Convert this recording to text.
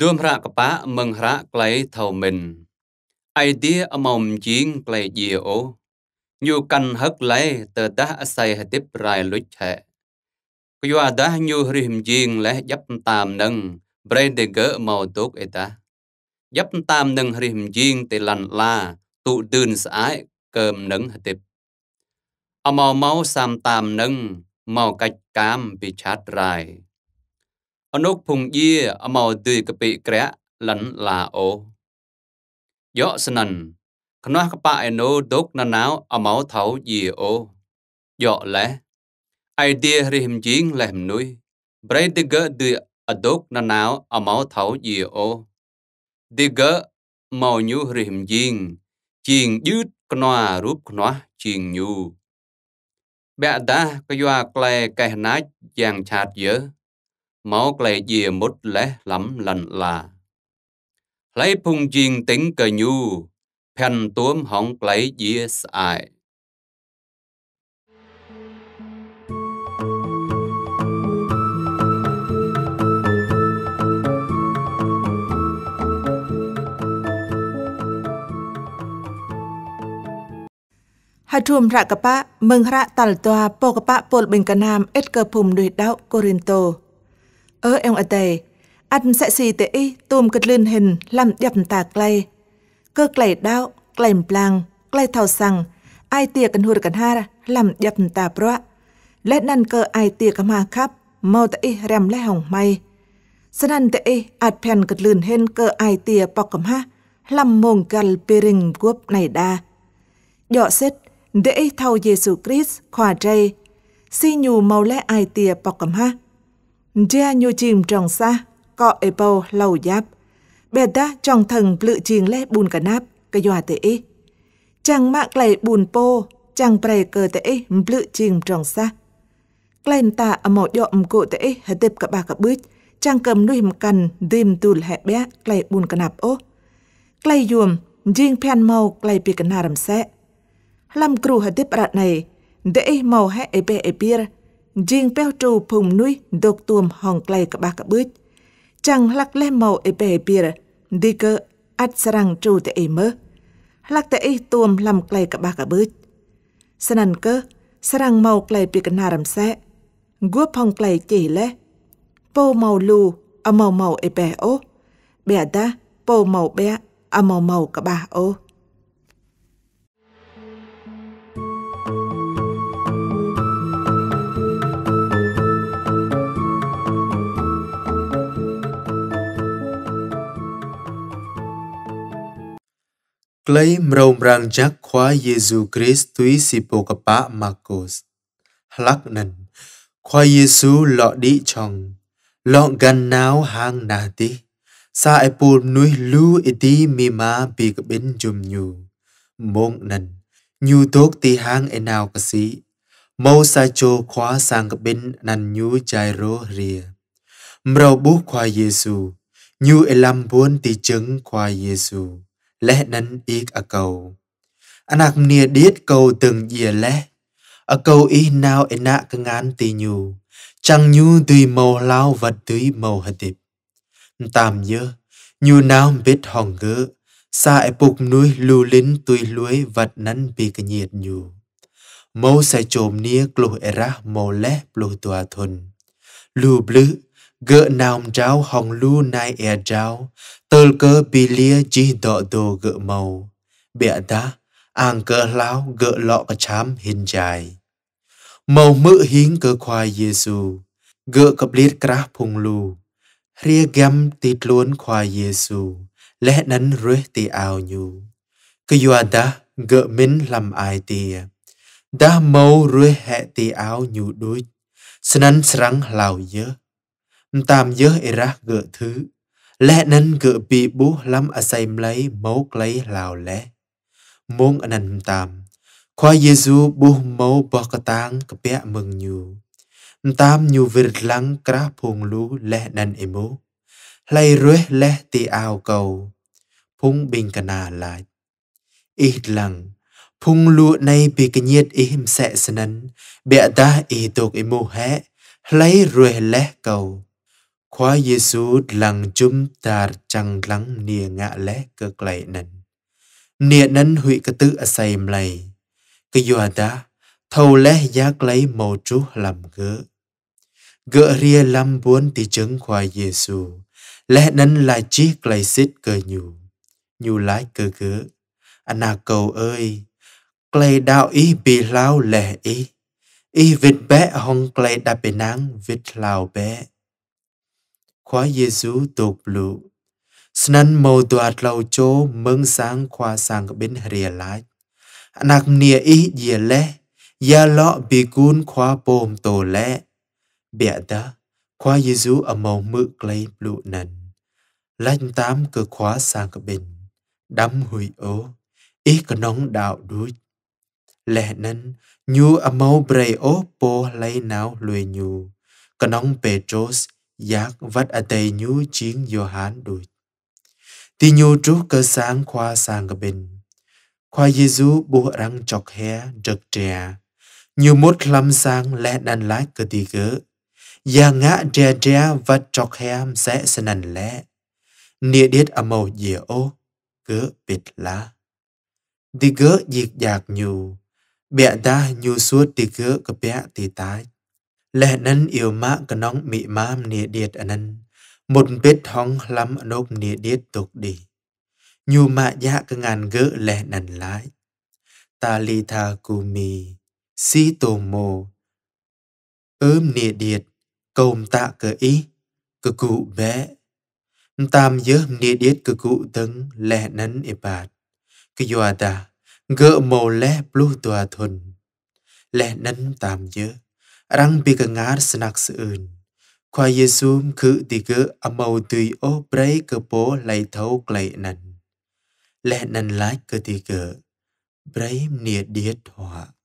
ដួមរកបៈមងរៈក្លែថោមិនអៃឌីអមមជីងក្លែយីអូញូកាន់ហឹកឡែតើតះអស័យហតិបរៃលុចឆែគយអាដាញូរិមជីងឡែយ៉ាប់តាមនឹងប្រេដេកើមកទុកអេតាយ៉ាប់តាមនឹងរិមជីងតេឡាន់ឡាទុឌឿនស្អាយកើមនឹងហតិបអមមកសាមតាមនឹងមកកាច់កាមពីឆាត់រៃអនុភុងយាមកទិកពិក្រៈលិនឡាអូយោស្និនខ្នោះកបអេណូទុកណណៅអមកថោយាអូយោលេះអៃឌីរិហមជីងលេះមនុយប្រេតិកទិអទុកណណៅអមកថោយាអូទិកមកញូរិហមជីងជីងយឺតខ្នោះរូបខ្នោះជីងញូបែដាកយោក្លែកេះណាច់យ៉ាងឆាតយើមកលែជាមុតលេះលំលន្លាផ្លៃភុងជាងទិញកញូផាន់ទួមហងផ្លៃជាស្អាយហធុមរកបៈមឹងរៈតលតវពកបៈពលបិងកណាមអេតកភុំដូចដោកូរិនតូ Ơ em ở đây, anh sẽ xì tế y tùm kịch liên hình làm đẹp tà cây. Cơ cẩy đao, cẩy plang, cẩy thảo sằng, ai tìa cần hùa cần ha làm đẹp tà proa. Lết năn cơ ai tìa cầm hà khắp, mau tế y rèm lê hỏng may. Sân hẳn tế y ạt phèn kịch liên hình cơ ai tìa bọc cầm ha, làm mồm gàl bê rình guốc này đa. Dọ xết, để y Giê-xu Christ khỏa trây, si nhù màu lẽ ai tìa bọc cầm ha. Ria nhu chìm tròn xa, cọ ế bầu lầu giáp. Bè ta tròn thần lự chiền lẽ bùn cả nắp cái dòa tế ý. chàng mạng lại bùn pô, chàng bè cờ tế ý lự chìm tròn xa. Lên ta ở mỏ dọ ẩm cụ tế ý hãy tiếp cả ba cả bước. chàng cầm nuôi hầm cằn, đêm tùl hẹ bé, lại bùn cả nạp ố Lại dùm, dìng phèn màu lại bị cả nà rầm xe. Làm cụ hãy tiếp rạc này, để màu hẹ ế bè ế bìa ជាងពេះចូភុំនុយដុកទួមហងក្លែកបះកបឺចចាំងឡាក់លេះម៉ៅអេបេពីរឌីកអាត់ស្រាំងចូតេអេមើឡាក់តេអេទួមឡំក្លែកបះកបឺចស្នានកស្រាំងម៉ៅក្លែពីកណារំសែគួផងក្លែកជេលេះពោម៉ៅលូអម៉ៅម៉ៅអេបេអូបេដាពោម៉ៅបេអម៉ៅម៉ៅកបះអូ Clay mrong rang jack khóa Giêsu Christ tuy si bồ cà bá Marcos. Lắc nần, khóa Giêsu lọ đi chồng, lọ gan náo hang nà tí. Sa ai bùl núi lưu ý tí mi má bị cà bên dùm mong Mông nần, nhu ti tí hang e nào cà sĩ. Mâu sa cho khóa sang cà bên nàn nhu chai rô rìa. Mrau bú khóa Giêsu, nhu e làm buôn tí chứng khóa Giêsu lẽ nấn ít ở cầu anh anak nia điết cầu từng dìa lẽ ở cầu y nào ena ka ngan tì nhu chẳng nhu tùy màu lao vật tùy màu hạt tịp tạm nhớ nhu nào biết hòn gỡ xa e bục núi lưu lín tùy lưới vật nắn bị cái nhiệt nhu mâu sẽ chồm nia glu era màu lẽ blu tòa thuần lưu blứ gỡ nào trao hồng lu nai e trao tơ cơ bì lia chi đọ đồ gỡ màu bịa ta ang cơ lao gỡ lọ cả chám hình dài màu mỡ hiến cơ khoai Giêsu gỡ cặp liết krah phùng lu ria gam tít luôn khoai Giêsu lẽ nắn rưới tì ao nhu cơ yua ta gỡ mến làm ai tìa đã màu rưới hẹ tì áo nhu đuôi snan srang lao nhớ tam giới iraq gỡ thứ lẽ nên gỡ bị bú lắm ở say lấy máu lấy lào lẽ muốn anh anh tam khoa Giêsu bú mấu bỏ cái tang cái bé mừng nhiều tam nhiều việc lắng cả phùng lú lẽ nên em bố lấy rưới lẽ ti ao cầu phùng bình cả nà lại ít lặng phùng lú này bị cái nhiệt im sẽ sân bẹ ta ít tục em hé lấy rưới lẽ cầu Khóa Giêsu lăng chúng ta chẳng lắng nia ngạ lẽ cơ lại nần. Nia nấn hủy cái tự xây mày. cơ dùa ta, thâu lẽ giác lấy màu chú làm gỡ. Gỡ ria lâm buôn thì chứng khóa Giêsu Lẽ nấn là chiếc lấy xít cơ nhù. Nhù lái cơ gỡ. Anh à cầu ơi, cây đạo ý bị lao lẻ ý. ý vịt bé hong cây đạp bề nắng vịt lao bé khóa Giêsu tục lụ. Snan mô tuạt lâu chô mừng sáng khoa sang bên rìa lại. Nạc nia ý dìa lẽ, gia lọ bị cún khóa bồm tổ lẽ. Bịa đó, khóa Giêsu ở màu mực lấy lụ nần. Lanh tám cơ khóa sang bên, đắm hủy ố, ý cơ nóng đạo đuôi. Lẽ nên, nhu ở màu bầy ố bồ lấy náo lùi nhu. Cơ nóng Petros, giác vắt a tê nhú chiến vô hán đùi. Tì nhu trúc cơ sáng khoa sang gà bình. Khoa giê du bố răng chọc hé trật trẻ. Nhu mốt khlam sang lẹ đàn lái cơ tì gỡ. Gia ngã trẻ trẻ vắt chọc hé sẽ sân ăn lẹ. Nịa điết âm màu dịa ô, gỡ bịt lá. Tì gỡ diệt dạc nhu. Bẹ ta nhu suốt tì gỡ cơ bẹ tì tái lẽ nân yêu má cả nong mị mám nịa điệt anh à nân một vết hóng lắm à nộp nịa điệt tục đi nhu mạ dạ cả ngàn gỡ lẽ nần lại ta li tha cù mì si tổ mồ ơm nịa điệt cồm tạ cờ ý cờ cụ bé tam nhớ nịa điệt cờ cụ tấn lẽ nân ịp bạt cờ dùa ta gỡ mồ lẽ plu tòa thuần lẽ nân tạm dơ rang bi ka ngar snak seun kwa yesum khu ti ke amau tui o prei ke po lai thau klei nan leh nan lai ke ti ke brei nia dia thoa